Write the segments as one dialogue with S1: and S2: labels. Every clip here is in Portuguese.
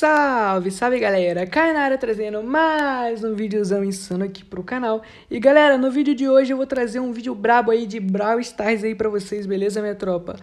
S1: Salve, salve galera! Kainara é trazendo mais um videozão insano aqui pro canal. E galera, no vídeo de hoje eu vou trazer um vídeo brabo aí de Brawl Stars aí pra vocês, beleza minha tropa?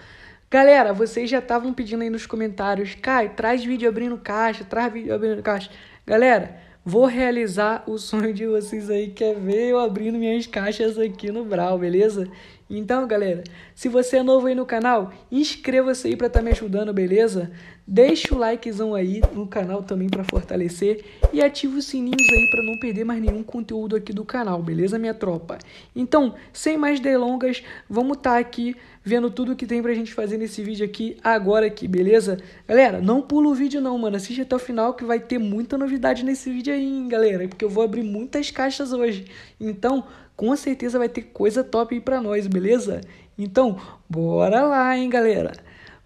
S1: Galera, vocês já estavam pedindo aí nos comentários, Kai, traz vídeo abrindo caixa, traz vídeo abrindo caixa. Galera, vou realizar o sonho de vocês aí, que é ver eu abrindo minhas caixas aqui no Brawl, beleza? Então, galera, se você é novo aí no canal, inscreva-se aí pra estar tá me ajudando, beleza? Deixa o likezão aí no canal também para fortalecer e ativa os sininhos aí para não perder mais nenhum conteúdo aqui do canal, beleza, minha tropa? Então, sem mais delongas, vamos estar tá aqui vendo tudo que tem pra gente fazer nesse vídeo aqui agora aqui, beleza? Galera, não pula o vídeo não, mano, assiste até o final que vai ter muita novidade nesse vídeo aí, hein, galera, é porque eu vou abrir muitas caixas hoje. Então, com certeza vai ter coisa top aí pra nós, beleza? Então, bora lá, hein, galera?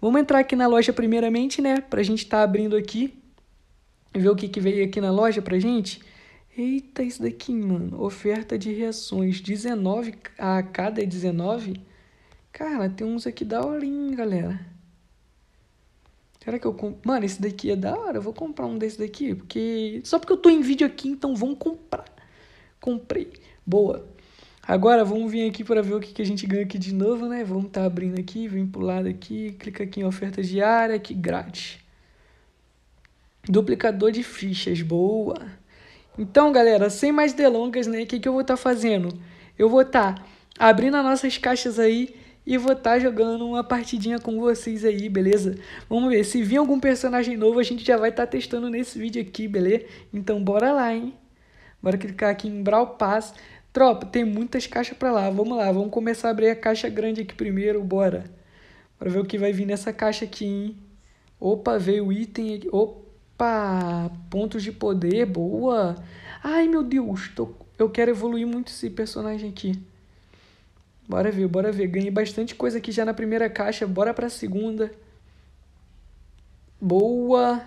S1: Vamos entrar aqui na loja primeiramente, né? Pra gente estar tá abrindo aqui. e Ver o que, que veio aqui na loja pra gente. Eita, isso daqui, mano. Oferta de reações. 19, a cada 19. Cara, tem uns aqui da horinha, galera. Será que eu compro? Mano, esse daqui é da hora. Eu vou comprar um desse daqui, porque... Só porque eu tô em vídeo aqui, então vamos comprar. Comprei. Boa. Agora vamos vir aqui para ver o que, que a gente ganha aqui de novo, né? Vamos estar tá abrindo aqui, vem para o lado aqui, clica aqui em oferta diária, que grátis. Duplicador de fichas, boa. Então, galera, sem mais delongas, né? O que, que eu vou estar tá fazendo? Eu vou estar tá abrindo as nossas caixas aí e vou estar tá jogando uma partidinha com vocês aí, beleza? Vamos ver, se vir algum personagem novo, a gente já vai estar tá testando nesse vídeo aqui, beleza? Então, bora lá, hein? Bora clicar aqui em Brawl Pass. Tropa, tem muitas caixas para lá. Vamos lá, vamos começar a abrir a caixa grande aqui primeiro, bora. Bora ver o que vai vir nessa caixa aqui, hein? Opa, veio o item aqui. Opa, pontos de poder, boa. Ai, meu Deus, tô... eu quero evoluir muito esse personagem aqui. Bora ver, bora ver. Ganhei bastante coisa aqui já na primeira caixa. Bora pra segunda. Boa.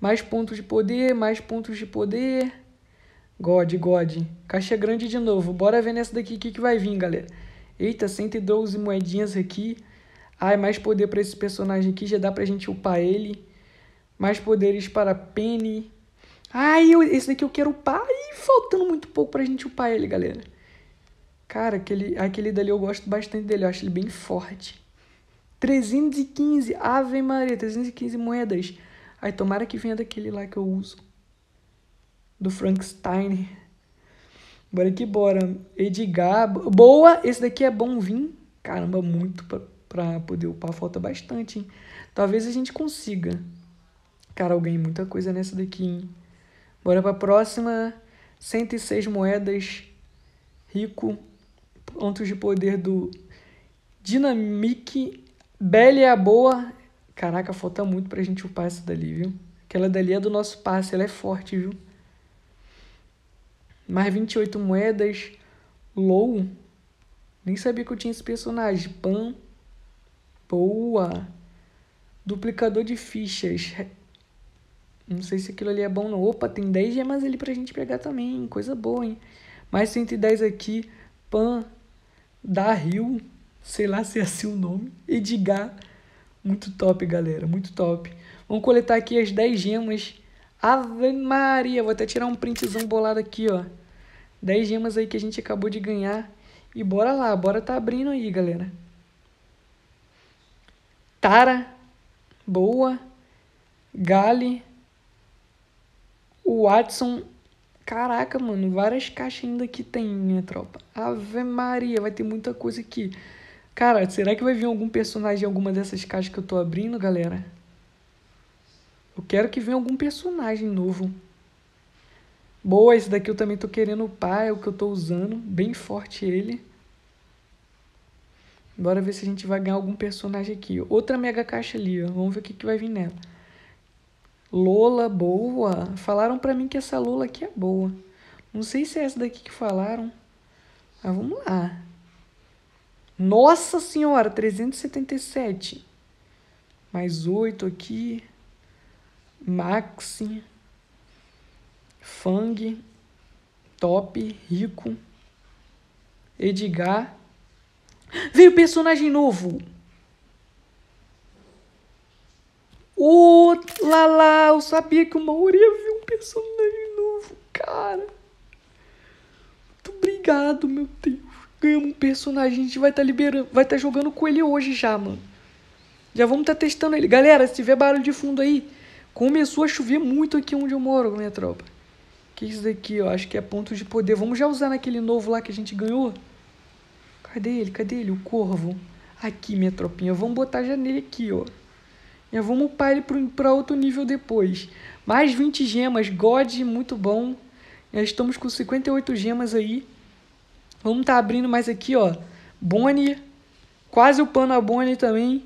S1: Mais pontos de poder, mais pontos de poder. God, God. Caixa grande de novo. Bora ver nessa daqui o que, que vai vir, galera. Eita, 112 moedinhas aqui. Ai, mais poder para esse personagem aqui. Já dá pra gente upar ele. Mais poderes para Penny. Ai, eu, esse daqui eu quero upar. Ih, faltando muito pouco pra gente upar ele, galera. Cara, aquele, aquele dali eu gosto bastante dele. Eu acho ele bem forte. 315. Ave Maria, 315 moedas. Ai, tomara que venha daquele lá que eu uso do Frankenstein. Bora que bora. Edgar. Boa! Esse daqui é bom vim. Caramba, muito pra, pra poder upar. Falta bastante, hein? Talvez a gente consiga. Cara, eu ganhei muita coisa nessa daqui, hein? Bora pra próxima. 106 moedas. Rico. Pontos de poder do Dinamic. Bela é a boa. Caraca, falta muito pra gente upar essa dali, viu? Aquela dali é do nosso passe. Ela é forte, viu? mais 28 moedas. Low. Nem sabia que eu tinha esse personagem. Pan. Boa. Duplicador de fichas. Não sei se aquilo ali é bom não. Opa, tem 10 gemas ali pra gente pegar também. Coisa boa, hein? Mais 110 aqui. Pan. Da Rio. Sei lá se é assim o nome. Edgar. Muito top, galera. Muito top. Vamos coletar aqui as 10 gemas Ave Maria, vou até tirar um printzão bolado aqui, ó. 10 gemas aí que a gente acabou de ganhar. E bora lá, bora tá abrindo aí, galera. Tara, boa. Gale. O Watson. Caraca, mano, várias caixas ainda que tem, minha tropa. Ave Maria, vai ter muita coisa aqui. Cara, será que vai vir algum personagem em alguma dessas caixas que eu tô abrindo, galera? Eu quero que venha algum personagem novo. Boa, esse daqui eu também tô querendo upar, é o que eu tô usando, bem forte ele. Bora ver se a gente vai ganhar algum personagem aqui. Outra mega caixa ali, ó. Vamos ver o que, que vai vir nela. Lola, boa. Falaram pra mim que essa Lola aqui é boa. Não sei se é essa daqui que falaram. Mas ah, vamos lá. Nossa senhora, 377. Mais 8 aqui. Maxi, Fang, Top, Rico, Edgar. Veio personagem novo! O Lala, eu sabia que o Mauri ia ver um personagem novo, cara. Muito obrigado, meu Deus. Ganhamos um personagem, a gente vai estar tá liberando, vai estar tá jogando com ele hoje já, mano. Já vamos estar tá testando ele. Galera, se tiver barulho de fundo aí, Começou a chover muito aqui onde eu moro, minha tropa. Que isso daqui, ó. Acho que é ponto de poder. Vamos já usar naquele novo lá que a gente ganhou? Cadê ele? Cadê ele? O corvo. Aqui, minha tropinha. Vamos botar já nele aqui, ó. E vamos upar ele para outro nível depois. Mais 20 gemas. God, muito bom. Já estamos com 58 gemas aí. Vamos estar tá abrindo mais aqui, ó. Bonnie. Quase upando a Bonnie também.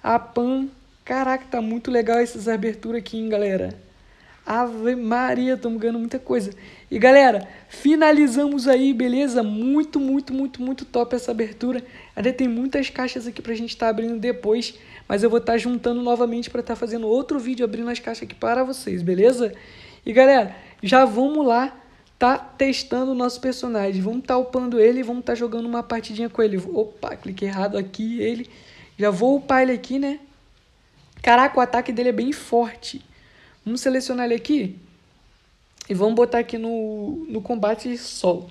S1: A Pan. Caraca, tá muito legal essas aberturas aqui, hein, galera? Ave Maria, estamos ganhando muita coisa. E galera, finalizamos aí, beleza? Muito, muito, muito, muito top essa abertura. Ainda tem muitas caixas aqui pra gente estar tá abrindo depois, mas eu vou estar tá juntando novamente para estar tá fazendo outro vídeo abrindo as caixas aqui para vocês, beleza? E galera, já vamos lá tá testando o nosso personagem. Vamos estar tá upando ele, vamos estar tá jogando uma partidinha com ele. Opa, cliquei errado aqui, ele. Já vou upar ele aqui, né? Caraca, o ataque dele é bem forte. Vamos selecionar ele aqui. E vamos botar aqui no, no combate solo.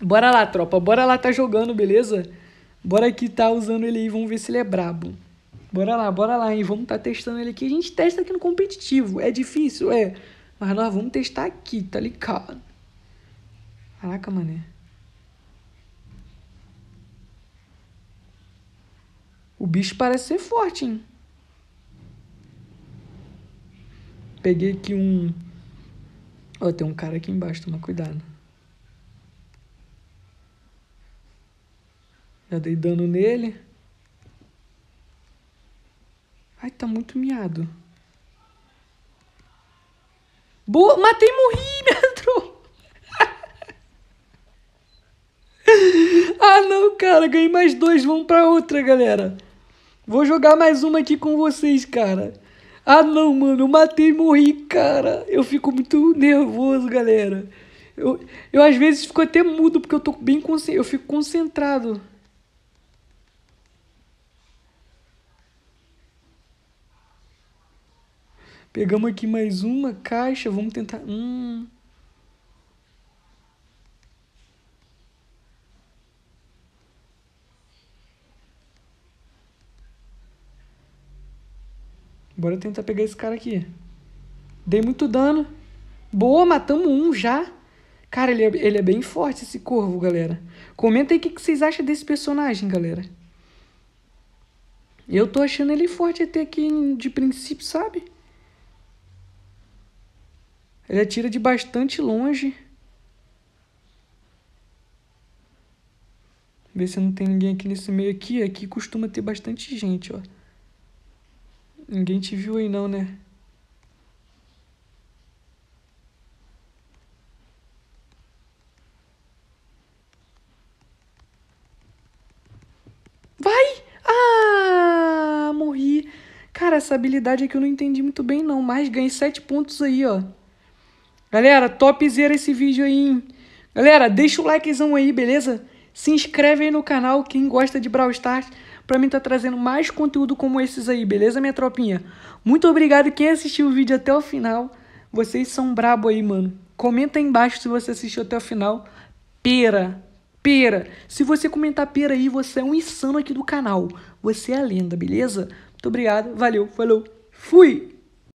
S1: Bora lá, tropa. Bora lá tá jogando, beleza? Bora aqui tá usando ele aí. Vamos ver se ele é brabo. Bora lá, bora lá, hein? Vamos tá testando ele aqui. A gente testa aqui no competitivo. É difícil? É. Mas nós vamos testar aqui, tá ligado? Caraca, mané. O bicho parece ser forte, hein? Peguei aqui um... Ó, oh, tem um cara aqui embaixo, toma cuidado. Já dei dano nele. Ai, tá muito miado. Boa! Matei e morri, Meandro! ah, não, cara. Ganhei mais dois. Vamos pra outra, galera. Vou jogar mais uma aqui com vocês, cara. Ah não, mano, eu matei e morri, cara. Eu fico muito nervoso, galera. Eu, eu às vezes fico até mudo porque eu tô bem concentrado. Eu fico concentrado. Pegamos aqui mais uma caixa. Vamos tentar. Hum. Bora tentar pegar esse cara aqui. Dei muito dano. Boa, matamos um já. Cara, ele é, ele é bem forte esse corvo, galera. Comenta aí o que, que vocês acham desse personagem, galera. Eu tô achando ele forte até aqui de princípio, sabe? Ele atira de bastante longe. Vê se não tem ninguém aqui nesse meio aqui. Aqui costuma ter bastante gente, ó. Ninguém te viu aí não, né? Vai! Ah, morri. Cara, essa habilidade aqui eu não entendi muito bem não, mas ganhei 7 pontos aí, ó. Galera, topzera esse vídeo aí, hein? Galera, deixa o likezão aí, beleza? Se inscreve aí no canal, quem gosta de Brawl Stars para mim estar tá trazendo mais conteúdo como esses aí, beleza, minha tropinha? Muito obrigado quem assistiu o vídeo até o final. Vocês são brabo aí, mano. Comenta aí embaixo se você assistiu até o final. Pera, pera. Se você comentar pera aí, você é um insano aqui do canal. Você é a lenda, beleza? Muito obrigado, valeu, falou, fui!